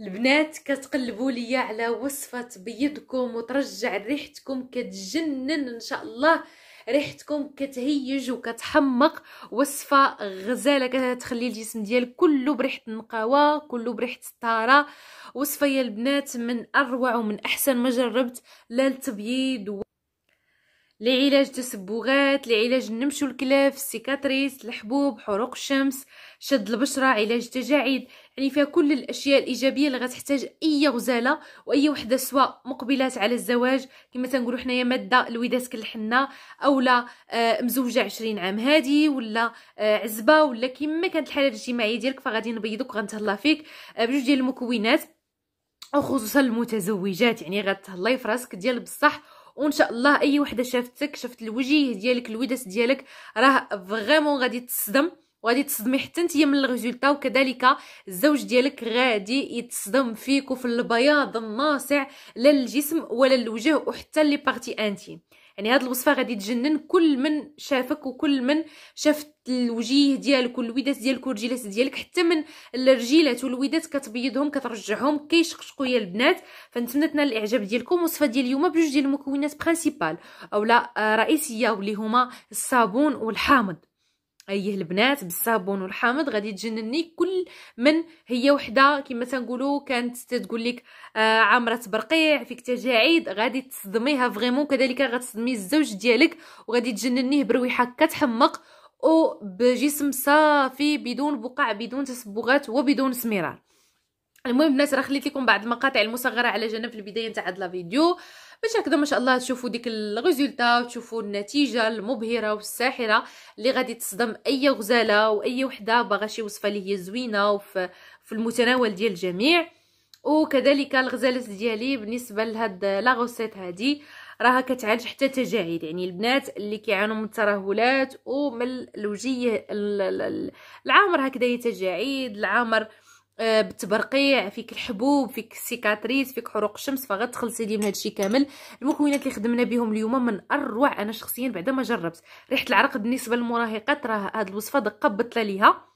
البنات كتقلبوا ليا على وصفه تبيضكم وترجع ريحتكم كتجنن ان شاء الله ريحتكم كتهيج وكتحمق وصفه غزاله كتخلي الجسم ديالك كله بريحه النقاوه كله بريحه الطاره وصفه يا البنات من اروع ومن احسن ما جربت لا التبييض لعلاج تسبغات لعلاج النمش والكلاف السيكاتريس الحبوب حروق الشمس شد البشره علاج تجاعيد يعني فيها كل الاشياء الايجابيه اللي غتحتاج اي غزاله واي وحده سواء مقبلات على الزواج كما تنقولوا حنايا ماده الوداد كالحنه اولا لا آه، مزوجه عشرين عام هادي ولا آه، عزبه ولا كما كانت الحاله الاجتماعيه ديالك فغادي نبيضك وغنتهلا فيك آه، بجوج ديال المكونات وخصوصا المتزوجات يعني غتهلاي فراسك ديال بصح وان شاء الله اي وحده شافتك شافت الوجيه ديالك الوداس ديالك راه فريمون غادي تصدم وغادي تصدمي حتى انت من الريزلتا وكذلك الزوج ديالك غادي يتصدم فيك وفي البياض الناصع لا للجسم ولا للوجه وحتى لي بارتي انتيم يعني هاد الوصفه غادي تجنن كل من شافك وكل من شافت الوجيه ديالك والويدات ديالك والرجيلات ديالك حتى من الرجيلات والويدات كتبيضهم كترجعهم كيشقشقوا يا البنات فنتمنى تنال الاعجاب ديالكم الوصفه ديال اليوم بجوج ديال المكونات برينسيبال اولا آه، رئيسيه واللي هما الصابون والحامض ايه البنات بالصابون والحامض غادي تجنني كل من هي وحده كما تنقولوا كانت تتقول لك آه عامره برقيع فيك تجاعيد غادي تصدميها فريمون كذلك غتصدمي الزوج ديالك وغادي تجننيه برويحه كتحمق وبجسم صافي بدون بقع بدون تصبغات وبدون سمرار المهم الناس راه خليت لكم بعض المقاطع المصغره على جنب في البدايه نتاع هذا الفيديو باش هكذا ما شاء الله تشوفوا ديك الريزولتا وتشوفوا النتيجه المبهره والساحره اللي غادي تصدم اي غزاله واي وحده باغا شي وصفه اللي هي زوينه وفي في المتناول ديال الجميع وكذلك الغزالات ديالي بالنسبه لهاد لا غوسيت هادي راها كتعالج حتى تجاعيد يعني البنات اللي كيعانوا من الترهلات ومن الوجيه العامر هكذا تجاعيد العامر آه، بالتبرقيع فيك الحبوب فيك السيكاتريس فيك حروق الشمس فغتخلصي تخلصي لي من هادشي كامل المكونات اللي خدمنا بهم اليوم من اروع انا شخصيا بعد ما جربت ريحه العرق بالنسبه للمراهقات راه هاد الوصفه دقه بطله ليها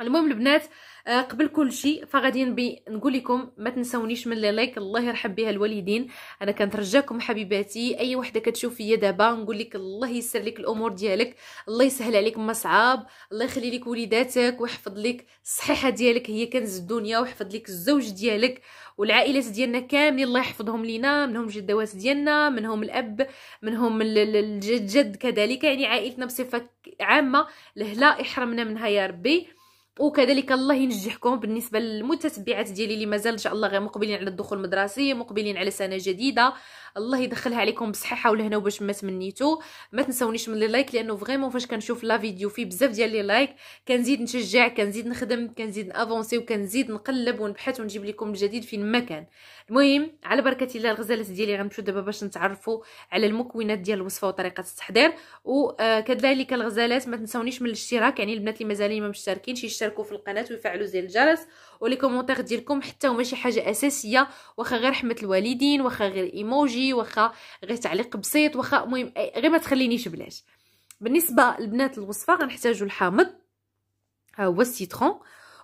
المهم البنات آه قبل كل شيء فغادي نبي نقول لكم ما تنسونيش من لي لايك الله يرحم بها الوالدين انا كنترجاكم حبيباتي اي وحده كتشوف فيا دابا نقول لك الله يسر لك الامور ديالك الله يسهل عليك مصعاب الله يخلي لك وليداتك ويحفظ لك الصحيحه ديالك هي كنز الدنيا ويحفظ لك الزوج ديالك والعائلات ديالنا كاملين الله يحفظهم لينا منهم الجدوات ديالنا منهم الاب منهم الجد كذلك يعني عائلتنا بصفه عامه لهلا احرمنا منها يا ربي وكذلك الله ينجحكم بالنسبه للمتتبعات ديالي اللي مازال ان شاء الله غير مقبلين على الدخول المدرسي مقبلين على سنه جديده الله يدخلها عليكم بصحيحه ولهنا وباش ما تمنيتو ما تنساونيش من لي لايك لانه فريمون فاش كنشوف لا فيديو فيه بزاف ديال لي لايك كنزيد نشجع كنزيد نخدم كنزيد نافونسي وكنزيد نقلب ونبحث ونجيب لكم الجديد فين ما كان المهم على بركه الله الغزالات ديالي غنمشيو دابا باش نتعرفوا على المكونات ديال الوصفه وطريقه التحضير وكذلك آه، الغزالات ما تنساونيش من الاشتراك يعني البنات اللي مازالين ما مشتركينش يشتركوا في القناه ويفعلوا زر الجرس ولي كومونتير ديالكم حتى هما شي حاجه اساسيه واخا غير رحمه الوالدين واخا غير ايموجي واخا غير تعليق بسيط واخا المهم إيه، غير ما تخلينيش بلاش بالنسبه لبنات الوصفه غنحتاجوا الحامض ها آه، هو السيترون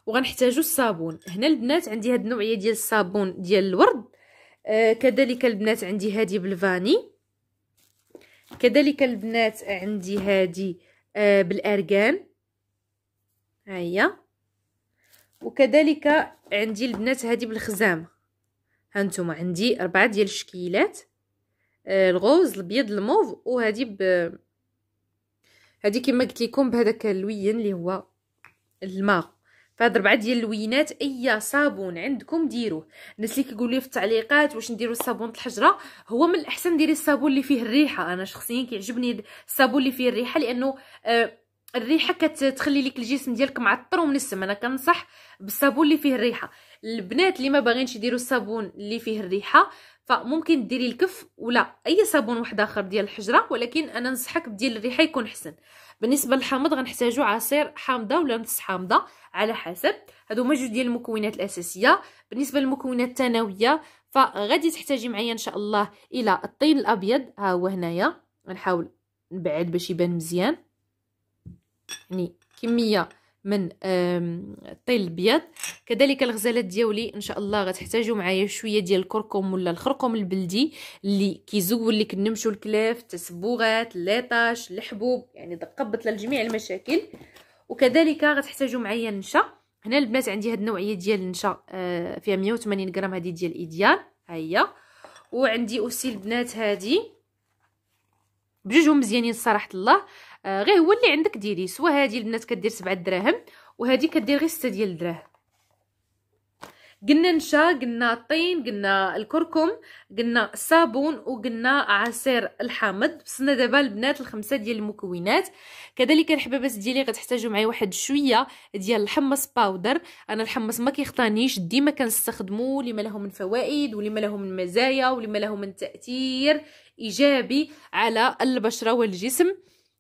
وغنحتاجوا الصابون هنا البنات عندي هاد النوعيه ديال الصابون ديال الورد آه كذلك البنات عندي هادي بالفاني كذلك البنات عندي هادي آه بالارغان هي وكذلك عندي البنات هذه بالخزامه هانتوما عندي اربعه ديال الشكيلات آه الغوز الابيض الموف وهذه ب هذه كما قلت لكم بهذاك اللوين اللي هو الماء فهاد ربعه ديال اللوينات اي صابون عندكم ديروه الناس اللي كيقولوا لي في التعليقات واش نديروا صابون الحجره هو من الاحسن ديري الصابون اللي فيه الريحه انا شخصيا كيعجبني الصابون اللي فيه الريحه لانه آه الريحه كتخلي لك الجسم ديالك معطر ومنسم انا كنصح بالصابون اللي فيه الريحه البنات اللي ما باغينش يديروا الصابون اللي فيه الريحه فممكن ديري الكف ولا اي صابون واحد اخر ديال الحجره ولكن انا ننصحك بديال الريحه يكون حسن بالنسبه للحامض غنحتاجو عصير حامضه ولا نص حامضه على حسب هادو هما جوج ديال المكونات الاساسيه بالنسبه للمكونات الثانويه فغادي تحتاجي معايا ان شاء الله الى الطين الابيض ها هو هنايا غنحاول نبعد باش يبان مزيان يعني كميه من الطين الابيض كذلك الغزالات ديالي ان شاء الله غتحتاجوا معايا شويه ديال الكركم ولا الخرقوم البلدي اللي كيزول لك النمش والكلاف تسبوغات ليطاش الحبوب يعني ضقبت لجميع المشاكل وكذلك غتحتاجوا معايا النشا هنا البنات عندي هاد النوعيه ديال النشا آه، فيها 180 غرام هذه ديال ايديال ها هي وعندي اوسي البنات هذه بجوجهم مزيانين صراحه الله آه غير هو اللي عندك ديري سوا هذه البنات كدير 7 دراهم وهذه كدير غير 6 ديال الدراهم قلنا نشا قلنا الطين قلنا الكركم قلنا الصابون وقلنا عصير الحامض بصنا دابا البنات الخمسه ديال المكونات كذلك الحبابات ديالي غتحتاجوا معايا واحد شويه ديال الحمص باودر انا الحمص ما كيخطانيش ديما كنستخدمو لما له من فوائد ولما له من مزايا ولما له من تاثير ايجابي على البشره والجسم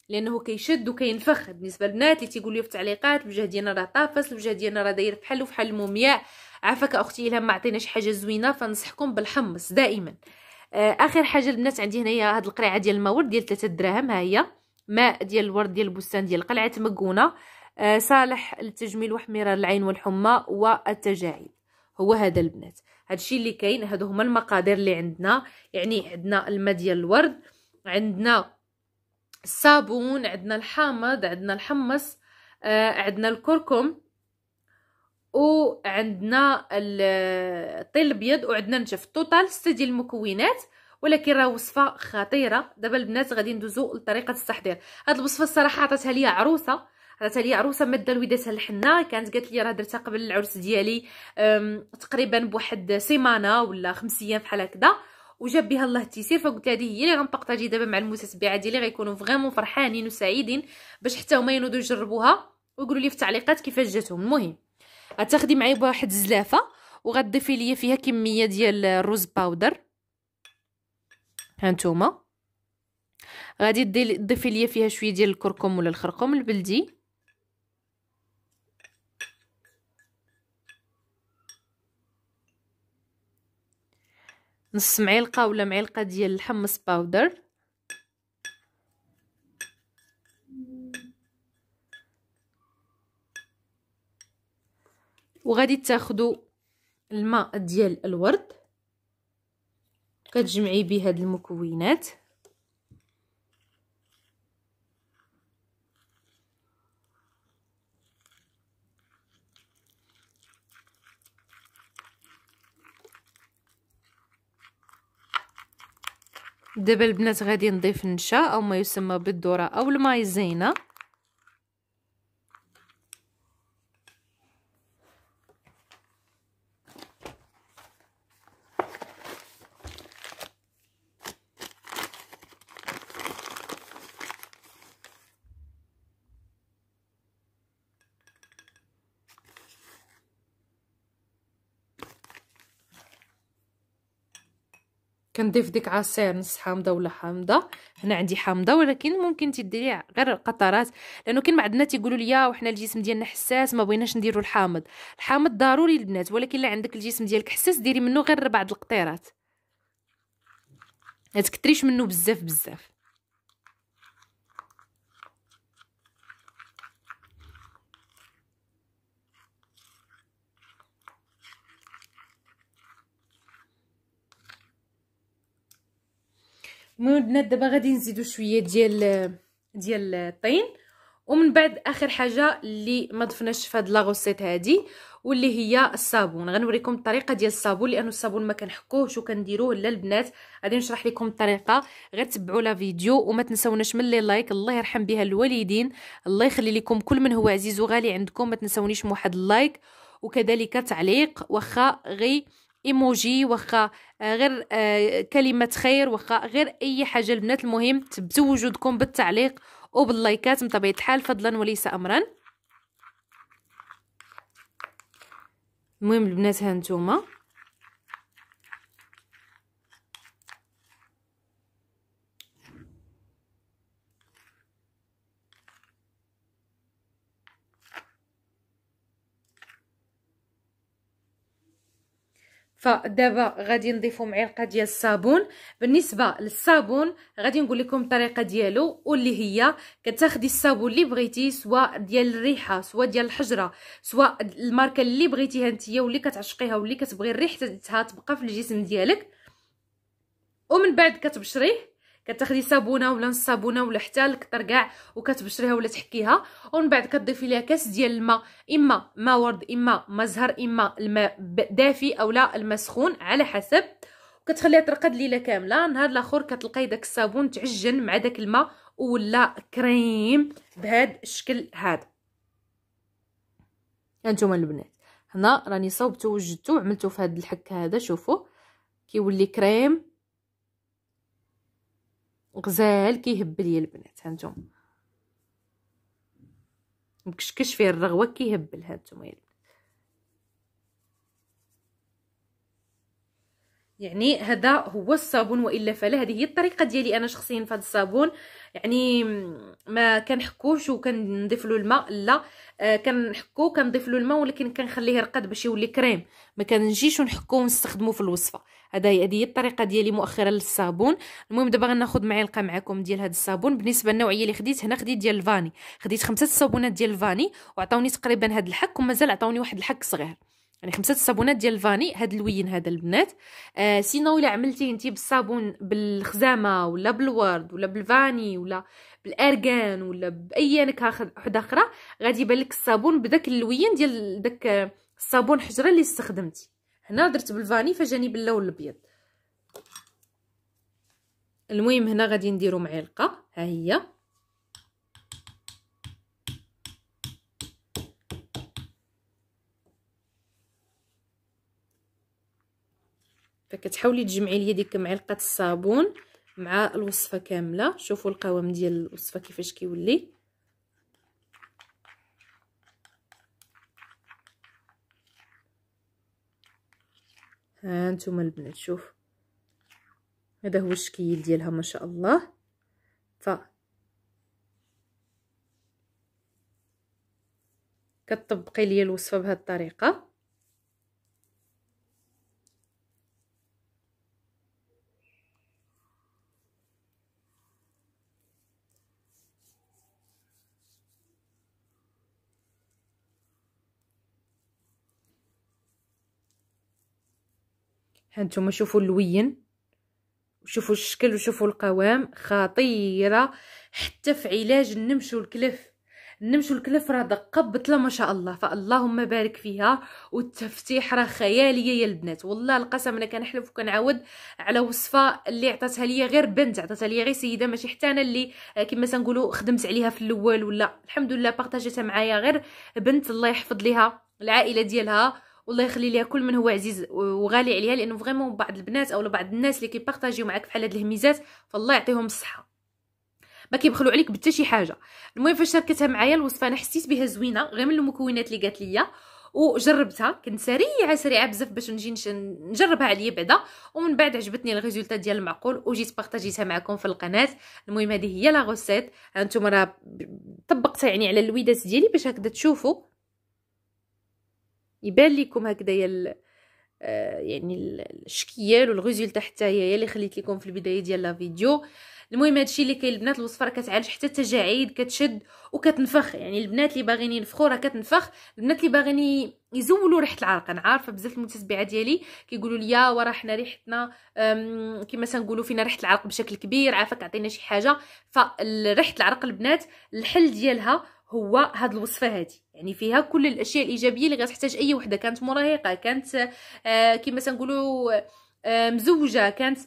لانه كيشد وكينفخ بالنسبه للبنات اللي تيقول لي في التعليقات الوجه ديالنا راه طافس الوجه ديالنا راه داير بحال وفحال المومياء عافاك اختي الهام ما عطيناش حاجه زوينه فنصحكم بالحمص دائما آه، اخر حاجه البنات عندي هنايا هاد القريعه ديال الماور ديال 3 دراهم ها هي ماء ديال الورد ديال البستان ديال قلعه مكونه آه صالح للتجميل واحمرار العين والحمى والتجاعيد هو هذا البنات هادشي اللي كاين هادو هما المقادير اللي عندنا يعني عندنا الماء ديال الورد عندنا الصابون عندنا الحامض عندنا الحمص آه عندنا الكركم وعندنا الطين الابيض وعندنا النشف توتال سته ديال المكونات ولكن راه وصفه خطيره دابا البنات غادي ندوزو لطريقه التحضير هاد الوصفه الصراحه عطاتها ليا عروسه عطاتها ليا عروسه ماده الوداسه الحنه كانت قالت لي راه درتها قبل العرس ديالي تقريبا بواحد سيمانه ولا خمس ايام بحال هكذا وجاب بها الله التيسير فقلت هذه هي اللي غنبارطاجي دابا مع المتتبعه ديالي غيكونوا فريمون فرحانين وسعيدين باش حتى هما ينوضوا يجربوها ويقولوا لي في التعليقات كيفاش جاتهم المهم غتاخدي معايا بواحد الزلافه وغتضيفي ليا فيها كميه ديال الروز باودر هانتوما غادي تضيفي ليا فيها شويه ديال الكركم ولا الخرقوم البلدي نص معلقه ولا معلقه ديال الحمص باودر وغادي تاخدو الماء ديال الورد كتجمعي به هاد المكونات دابا البنات غادي نضيف النشا او ما يسمى بالذره او المايزينا كنضيف ديك عصير نص حامضه ولا حامضه هنا عندي حامضه ولكن ممكن تديري غير قطرات لانه كاين بعض الناس يقولوا لي وحنا الجسم ديالنا حساس ما بغيناش نديروا الحامض الحامض ضروري للبنات ولكن الا عندك الجسم ديالك حساس ديري منه غير بعض القطيرات ما تكثريش منه بزاف بزاف المهم دابا غادي نزيدو شويه ديال ديال الطين ومن بعد اخر حاجه اللي ما ضفناش في هاد لاغوسيت هادي واللي هي الصابون غنوريكم الطريقه ديال الصابون لانه الصابون ما كنحكوهش وكنديروه لا البنات غادي نشرح لكم الطريقه غير تبعوا لا فيديو وما تنساوناش من لي لايك الله يرحم بها الوالدين الله يخلي لكم كل من هو عزيز وغالي عندكم ما تنساونيش من واحد اللايك وكذلك تعليق واخا غي ايموجي واخا آه، غير آه، كلمه خير واخا غير اي حاجه البنات المهم تبتوا وجودكم بالتعليق وباللايكات بطبيعه الحال فضلا وليس امرا المهم البنات ها نتوما فدابا غادي نضيفو معلقه ديال الصابون بالنسبه للصابون غادي نقول لكم الطريقه ديالو واللي هي كتاخدي الصابون اللي بغيتي سواء ديال الريحه سواء ديال الحجره سواء الماركه اللي بغيتيها نتيا واللي كتعشقيها واللي كتبغي ريحتها تبقى في الجسم ديالك ومن بعد كتبشريه كتاخدي صابونه ولا نص صابونه ولا حتى الكتر كاع وكتبشريها ولا تحكيها ومن بعد كتضيفي ليها كاس ديال الماء اما ماء ورد اما ماء زهر اما الماء دافي اولا الماء سخون على حسب وكتخليها ترقد ليله كامله نهار الاخر كتلقاي داك الصابون تعجن مع داك الماء ولا كريم بهذا الشكل هذا هانتوما البنات هنا راني صوبته وجدته وعملته في هذا الحك هذا شوفوا كيولي كريم غزال كيهب ليا البنات هانتوما مكشكش فيه الرغوه كيهبل هانتوما يا البنات يعني هذا هو الصابون والا فلا هذه هي الطريقه ديالي انا شخصيا في هذا الصابون يعني ما كنحكوش وكنضيف له الماء لا آه كنحكو كنضيف له الماء ولكن كنخليه يرقد باش يولي كريم ما كنجيش ونحكو ونستخدمه في الوصفه هذا هي هذه الطريقه ديالي مؤخرا للصابون المهم دابا غناخذ معلقه معكم ديال هذا الصابون بالنسبه للنوعيه اللي خديت هنا خديت ديال الفاني خديت خمسه الصابونات ديال الفاني وعطاوني تقريبا هذا الحك ومازال عطاوني واحد الحك صغير يعني خمسه الصابونات ديال الفاني هاد اللوين هذا البنات آه سينو الا عملتيه انت بالصابون بالخزامه ولا بالورد ولا بالفاني ولا بالارغان ولا باي نكهه وحده اخرى غادي يبان لك الصابون بداك اللوين ديال داك الصابون حجره اللي استخدمتي هنا درت بالفاني فجاني باللون الابيض المهم هنا غادي نديرو معلقه ها هي فكتحاولي تجمعي لي ديك معلقه الصابون مع الوصفه كامله شوفوا القوام ديال الوصفه كيفاش كيولي ها نتوما البنات شوف هذا هو الشكل ديالها ما شاء الله ف كتطبقي لي الوصفه بهذه الطريقه هانتوما شوفوا اللوين وشوفوا الشكل وشوفوا القوام خطيره حتى في علاج النمش والكلف النمش والكلف راه دقه بطله ما شاء الله فاللهم بارك فيها والتفتيح راه خياليه يا البنات والله القسم انا كنحلف وكنعاود على وصفه اللي عطاتها ليا غير بنت عطاتها ليا غير سيده ماشي حتى انا اللي كما تنقولوا خدمت عليها في الاول ولا الحمد لله بارطاجيتها معايا غير بنت الله يحفظ ليها العائله ديالها والله يخلي ليها كل من هو عزيز وغالي عليها لانه فريمون بعض البنات او بعض الناس اللي كيبارطاجيو معاك بحال هاد الهميزات فالله يعطيهم الصحه ما كيبخلوا عليك بتا شي حاجه المهم فاش شاركتها معايا الوصفه انا حسيت بها زوينه غير من المكونات اللي قالت ليا وجربتها كنت سريعه سريعه بزاف باش نجي نجربها عليا بعدا ومن بعد عجبتني الريزولتا ديال المعقول وجيت بارطاجيتها معكم في القناه المهم هذه هي لا غوسيت هانتوما راه طبقتها يعني على الويدات ديالي باش هكذا تشوفوا يبان لكم هكذايا آه، يعني الشكيال والغزيل حتى هي اللي خليت لكم في البدايه ديال لا فيديو المهم هادشي اللي كاين البنات الوصفه راه كتعالج حتى التجاعيد كتشد وكتنفخ يعني البنات اللي باغيين ينفخوا راه كتنفخ البنات اللي باغيين يزولوا ريحه العرق انا عارفه بزاف المتتبعه ديالي كيقولوا لي وراه حنا ريحتنا كما تنقولوا فينا ريحه العرق بشكل كبير عافاك عطينا شي حاجه فريحه العرق البنات الحل ديالها هو هاد الوصفه هادي يعني فيها كل الاشياء الايجابيه اللي غتحتاج اي وحده كانت مراهقه كانت آه كما تنقولوا آه مزوجه كانت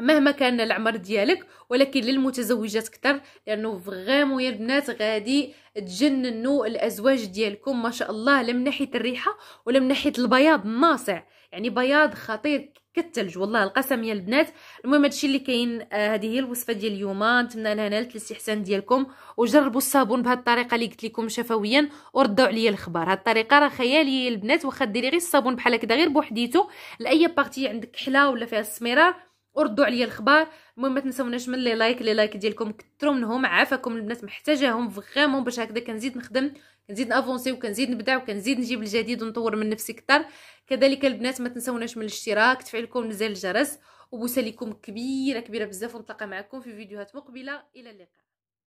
مهما كان العمر ديالك ولكن للمتزوجات كتر لانه فغيمون يا البنات غادي تجننوا الازواج ديالكم ما شاء الله لا من ناحيه الريحه ولا من ناحيه البياض الناصع يعني بياض خطير كالثلج والله القسم يا البنات المهم هادشي اللي كاين هذه آه، هي الوصفه ديال اليوم نتمنى انها نالت الاستحسان ديالكم وجربوا الصابون بهاد الطريقه اللي قلت لكم شفويا وردوا عليا الخبر هذه الطريقه راه خياليه البنات واخا ديري غير الصابون بحال هكذا غير بوحديتو لاي بارتي عندك حلا ولا فيها السميره وردوا عليا الخبر المهم ما تنساوناش من لي لايك لي لايك ديالكم كثروا منهم عافاكم البنات محتاجاهم فغيمون باش هكذا كنزيد نخدم كنزيد نافونسي وكنزيد نبدع وكنزيد نجيب الجديد ونطور من نفسي اكثر كذلك البنات ما تنساوناش من الاشتراك تفعيلكم زر الجرس وبوسه لكم كبيره كبيره بزاف ونتلاقى معكم في فيديوهات مقبله الى اللقاء